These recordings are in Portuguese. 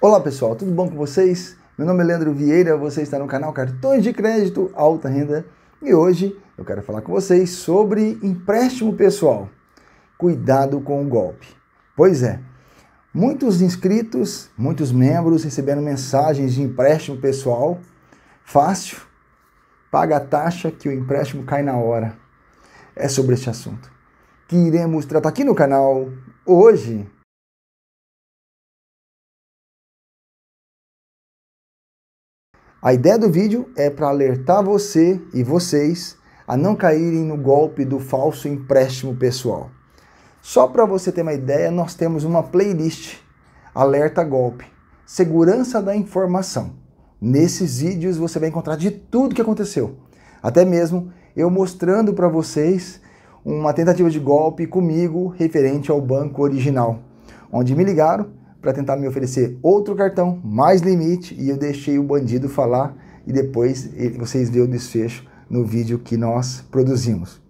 Olá pessoal, tudo bom com vocês? Meu nome é Leandro Vieira, você está no canal Cartões de Crédito Alta Renda e hoje eu quero falar com vocês sobre empréstimo pessoal. Cuidado com o golpe. Pois é, muitos inscritos, muitos membros recebendo mensagens de empréstimo pessoal fácil, paga a taxa que o empréstimo cai na hora. É sobre este assunto que iremos tratar aqui no canal hoje A ideia do vídeo é para alertar você e vocês a não caírem no golpe do falso empréstimo pessoal. Só para você ter uma ideia, nós temos uma playlist Alerta Golpe Segurança da Informação. Nesses vídeos você vai encontrar de tudo que aconteceu, até mesmo eu mostrando para vocês uma tentativa de golpe comigo referente ao banco original, onde me ligaram para tentar me oferecer outro cartão, mais limite, e eu deixei o bandido falar e depois vocês vê o desfecho no vídeo que nós produzimos.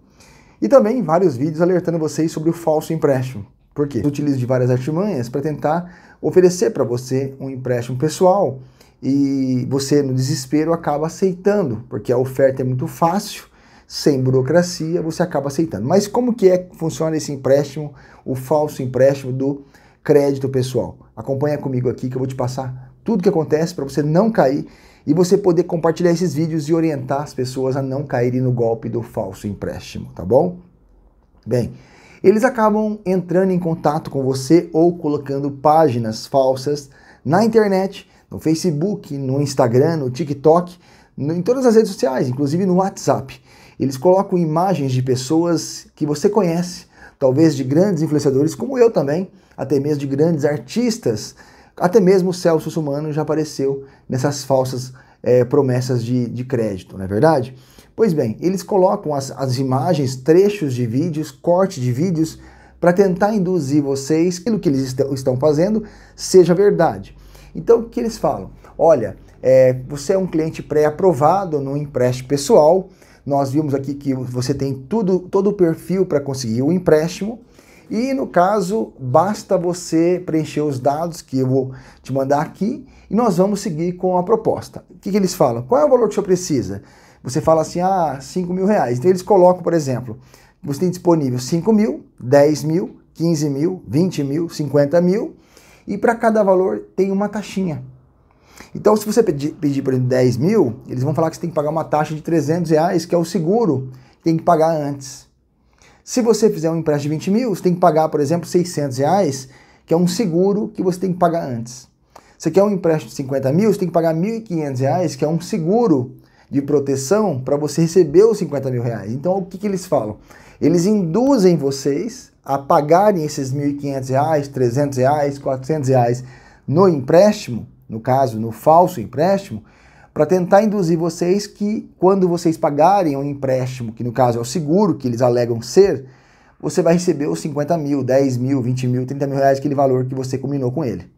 E também vários vídeos alertando vocês sobre o falso empréstimo. Por quê? Eu utilizo de várias artimanhas para tentar oferecer para você um empréstimo pessoal e você no desespero acaba aceitando, porque a oferta é muito fácil, sem burocracia, você acaba aceitando. Mas como que é que funciona esse empréstimo, o falso empréstimo do crédito pessoal. Acompanha comigo aqui que eu vou te passar tudo que acontece para você não cair e você poder compartilhar esses vídeos e orientar as pessoas a não caírem no golpe do falso empréstimo, tá bom? Bem, eles acabam entrando em contato com você ou colocando páginas falsas na internet, no Facebook, no Instagram, no TikTok, em todas as redes sociais, inclusive no WhatsApp. Eles colocam imagens de pessoas que você conhece talvez de grandes influenciadores como eu também, até mesmo de grandes artistas, até mesmo o Celso Sumano já apareceu nessas falsas é, promessas de, de crédito, não é verdade? Pois bem, eles colocam as, as imagens, trechos de vídeos, corte de vídeos, para tentar induzir vocês que aquilo que eles est estão fazendo seja verdade. Então, o que eles falam? Olha, é, você é um cliente pré-aprovado no empréstimo pessoal, nós vimos aqui que você tem tudo, todo o perfil para conseguir o empréstimo. E no caso, basta você preencher os dados que eu vou te mandar aqui e nós vamos seguir com a proposta. O que, que eles falam? Qual é o valor que o senhor precisa? Você fala assim, ah, 5 mil reais. Então eles colocam, por exemplo, você tem disponível 5 mil, 10 mil, 15 mil, 20 mil, 50 mil e para cada valor tem uma taxinha. Então, se você pedir, pedir, por exemplo, 10 mil, eles vão falar que você tem que pagar uma taxa de 300 reais, que é o seguro, tem que pagar antes. Se você fizer um empréstimo de 20 mil, você tem que pagar, por exemplo, 600 reais, que é um seguro que você tem que pagar antes. Se Você quer um empréstimo de 50 mil, você tem que pagar 1.500 reais, que é um seguro de proteção para você receber os 50 mil reais. Então, o que, que eles falam? Eles induzem vocês a pagarem esses 1.500 reais, 300 reais, 400 reais no empréstimo no caso, no falso empréstimo, para tentar induzir vocês que quando vocês pagarem o um empréstimo, que no caso é o seguro que eles alegam ser, você vai receber os 50 mil, 10 mil, 20 mil, 30 mil reais, aquele valor que você combinou com ele.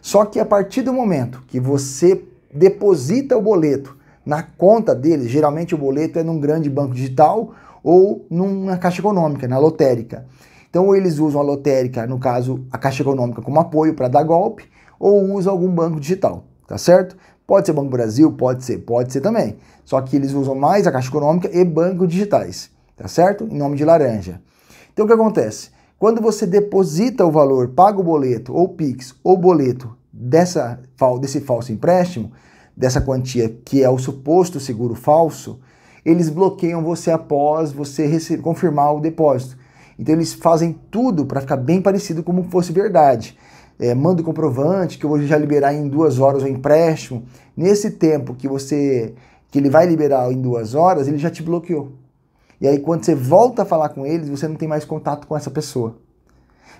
Só que a partir do momento que você deposita o boleto na conta deles, geralmente o boleto é num grande banco digital ou numa caixa econômica, na lotérica. Então eles usam a lotérica, no caso a caixa econômica, como apoio para dar golpe ou usa algum banco digital, tá certo? Pode ser Banco Brasil, pode ser, pode ser também. Só que eles usam mais a Caixa Econômica e bancos digitais, tá certo? Em nome de laranja. Então o que acontece? Quando você deposita o valor, paga o boleto ou Pix ou boleto dessa, desse falso empréstimo, dessa quantia que é o suposto seguro falso, eles bloqueiam você após você receber, confirmar o depósito. Então eles fazem tudo para ficar bem parecido como fosse verdade é, manda o comprovante que eu vou já liberar em duas horas o empréstimo. Nesse tempo que você que ele vai liberar em duas horas, ele já te bloqueou. E aí quando você volta a falar com eles, você não tem mais contato com essa pessoa.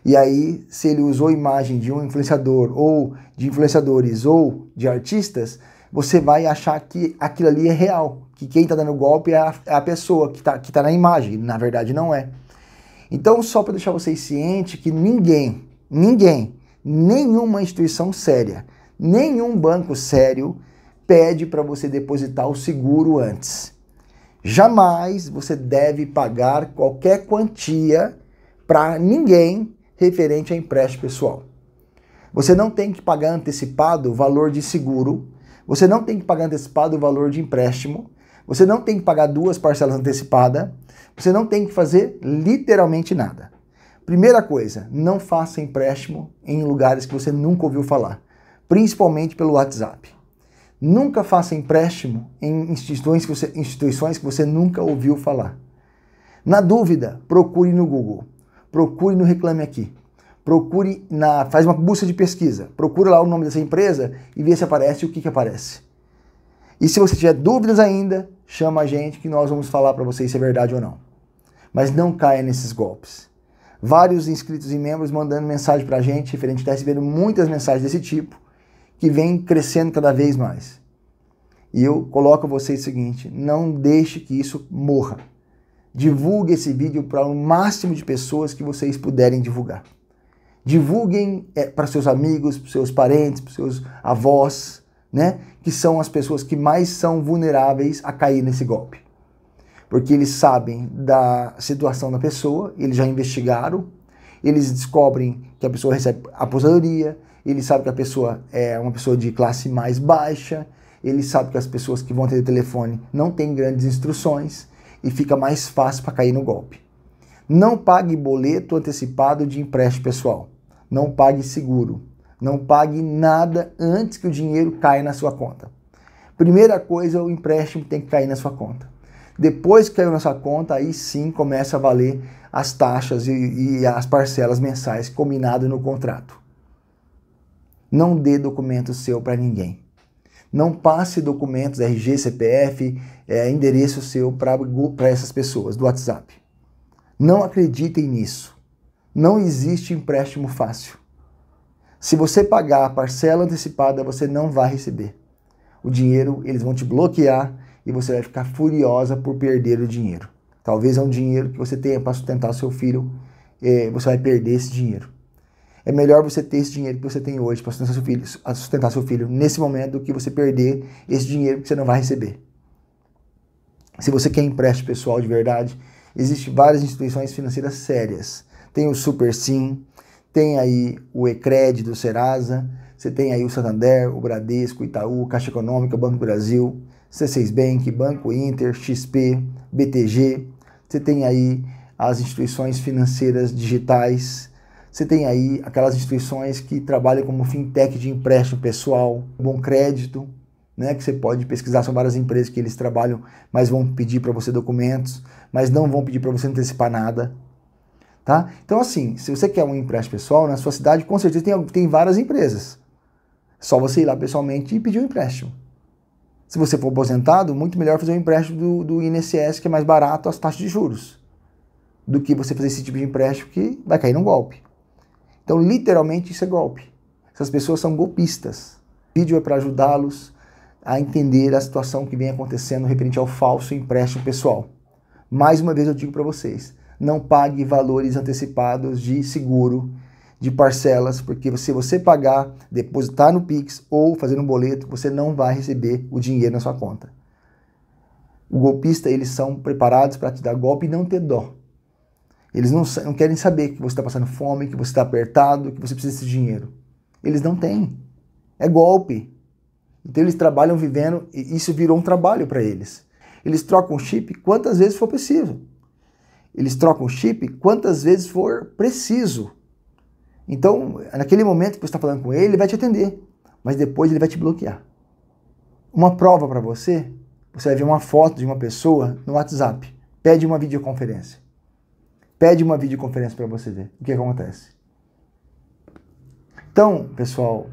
E aí, se ele usou imagem de um influenciador ou de influenciadores ou de artistas, você vai achar que aquilo ali é real, que quem está dando golpe é a, é a pessoa que está que tá na imagem, na verdade não é. Então, só para deixar vocês cientes que ninguém, ninguém nenhuma instituição séria, nenhum banco sério pede para você depositar o seguro antes. Jamais você deve pagar qualquer quantia para ninguém referente a empréstimo pessoal. Você não tem que pagar antecipado o valor de seguro, você não tem que pagar antecipado o valor de empréstimo, você não tem que pagar duas parcelas antecipadas, você não tem que fazer literalmente nada. Primeira coisa, não faça empréstimo em lugares que você nunca ouviu falar, principalmente pelo WhatsApp. Nunca faça empréstimo em instituições que você, instituições que você nunca ouviu falar. Na dúvida, procure no Google, procure no Reclame Aqui, procure na, faz uma busca de pesquisa, procure lá o nome dessa empresa e vê se aparece o que, que aparece. E se você tiver dúvidas ainda, chama a gente que nós vamos falar para vocês se é verdade ou não. Mas não caia nesses golpes vários inscritos e membros mandando mensagem para a gente, a gente está recebendo muitas mensagens desse tipo, que vem crescendo cada vez mais. E eu coloco a vocês o seguinte: não deixe que isso morra. Divulgue esse vídeo para o máximo de pessoas que vocês puderem divulgar. Divulguem é, eh, para seus amigos, para seus parentes, para seus avós, né? Que são as pessoas que mais são vulneráveis a cair nesse golpe porque eles sabem da situação da pessoa, eles já investigaram, eles descobrem que a pessoa recebe aposentadoria, eles sabem que a pessoa é uma pessoa de classe mais baixa, eles sabem que as pessoas que vão ter telefone não têm grandes instruções e fica mais fácil para cair no golpe. Não pague boleto antecipado de empréstimo pessoal. Não pague seguro. Não pague nada antes que o dinheiro caia na sua conta. Primeira coisa, o empréstimo tem que cair na sua conta. Depois que caiu nessa conta, aí sim começa a valer as taxas e, e as parcelas mensais combinado no contrato. Não dê documento seu para ninguém. Não passe documentos RG, CPF, é, endereço seu para essas pessoas do WhatsApp. Não acreditem nisso. Não existe empréstimo fácil. Se você pagar a parcela antecipada, você não vai receber. O dinheiro eles vão te bloquear e você vai ficar furiosa por perder o dinheiro. Talvez é um dinheiro que você tenha para sustentar seu filho, é, você vai perder esse dinheiro. É melhor você ter esse dinheiro que você tem hoje para sustentar seu filho, sustentar seu filho nesse momento do que você perder esse dinheiro que você não vai receber. Se você quer empréstimo pessoal de verdade, existem várias instituições financeiras sérias. Tem o Super Sim, tem aí o Ecred do Serasa, você tem aí o Santander, o Bradesco, o Itaú, Caixa Econômica, Banco Brasil. C6 Bank, Banco Inter, XP, BTG. Você tem aí as instituições financeiras digitais. Você tem aí aquelas instituições que trabalham como fintech de empréstimo pessoal, bom crédito, né, que você pode pesquisar, são várias empresas que eles trabalham, mas vão pedir para você documentos, mas não vão pedir para você antecipar nada. Tá? Então, assim, se você quer um empréstimo pessoal, na sua cidade com certeza tem, tem várias empresas. só você ir lá pessoalmente e pedir um empréstimo. Se você for aposentado, muito melhor fazer um empréstimo do, do INSS, que é mais barato as taxas de juros, do que você fazer esse tipo de empréstimo que vai cair num golpe. Então, literalmente, isso é golpe. Essas pessoas são golpistas. O vídeo é para ajudá-los a entender a situação que vem acontecendo referente ao falso empréstimo pessoal. Mais uma vez eu digo para vocês, não pague valores antecipados de seguro de parcelas, porque se você pagar, depositar no Pix ou fazer um boleto, você não vai receber o dinheiro na sua conta. O golpista, eles são preparados para te dar golpe e não ter dó. Eles não, não querem saber que você está passando fome, que você está apertado, que você precisa desse dinheiro. Eles não têm. É golpe. Então eles trabalham vivendo e isso virou um trabalho para eles. Eles trocam o chip quantas vezes for possível. Eles trocam o chip quantas vezes for preciso. Então, naquele momento que você está falando com ele, ele vai te atender, mas depois ele vai te bloquear. Uma prova para você, você vai ver uma foto de uma pessoa no WhatsApp. Pede uma videoconferência. Pede uma videoconferência para você ver o que acontece. Então, pessoal,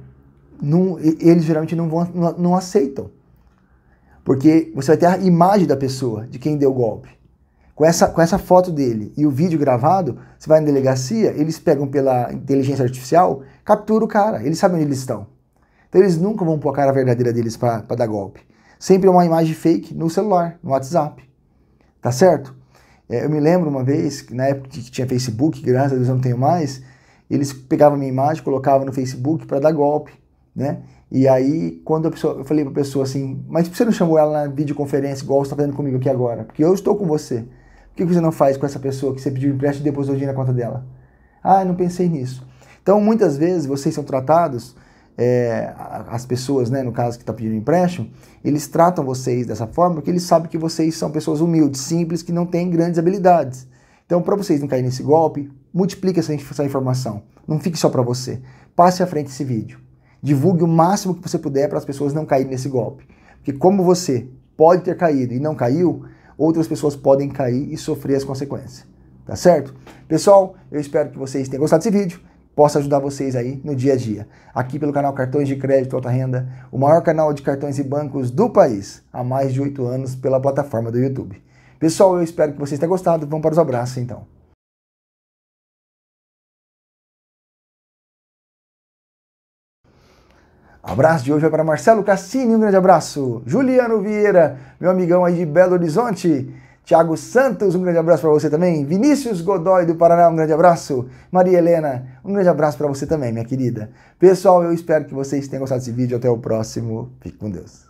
não, eles geralmente não, vão, não, não aceitam. Porque você vai ter a imagem da pessoa, de quem deu o golpe. Com essa, com essa foto dele e o vídeo gravado, você vai na delegacia, eles pegam pela inteligência artificial, captura o cara, eles sabem onde eles estão. Então eles nunca vão pôr a cara verdadeira deles para dar golpe. Sempre é uma imagem fake no celular, no WhatsApp. Tá certo? É, eu me lembro uma vez, na época que tinha Facebook, graças a Deus eu não tenho mais, eles pegavam minha imagem, colocavam no Facebook para dar golpe, né? E aí, quando a pessoa, eu falei para pessoa assim, mas por que você não chamou ela na videoconferência igual você tá fazendo comigo aqui agora? Porque eu estou com você. O que você não faz com essa pessoa que você pediu empréstimo e depositou dinheiro na conta dela? Ah, não pensei nisso. Então, muitas vezes, vocês são tratados, é, as pessoas, né, no caso que está pedindo empréstimo, eles tratam vocês dessa forma porque eles sabem que vocês são pessoas humildes, simples, que não têm grandes habilidades. Então, para vocês não caírem nesse golpe, multiplique essa, essa informação. Não fique só para você. Passe à frente esse vídeo. Divulgue o máximo que você puder para as pessoas não caírem nesse golpe. Porque como você pode ter caído e não caiu, outras pessoas podem cair e sofrer as consequências. Tá certo? Pessoal, eu espero que vocês tenham gostado desse vídeo, Posso ajudar vocês aí no dia a dia. Aqui pelo canal Cartões de Crédito Alta Renda, o maior canal de cartões e bancos do país, há mais de oito anos pela plataforma do YouTube. Pessoal, eu espero que vocês tenham gostado. Vamos para os abraços então. Abraço de hoje vai para Marcelo Cassini, um grande abraço. Juliano Vieira, meu amigão aí de Belo Horizonte. Tiago Santos, um grande abraço para você também. Vinícius Godoy do Paraná, um grande abraço. Maria Helena, um grande abraço para você também, minha querida. Pessoal, eu espero que vocês tenham gostado desse vídeo. Até o próximo. Fique com Deus.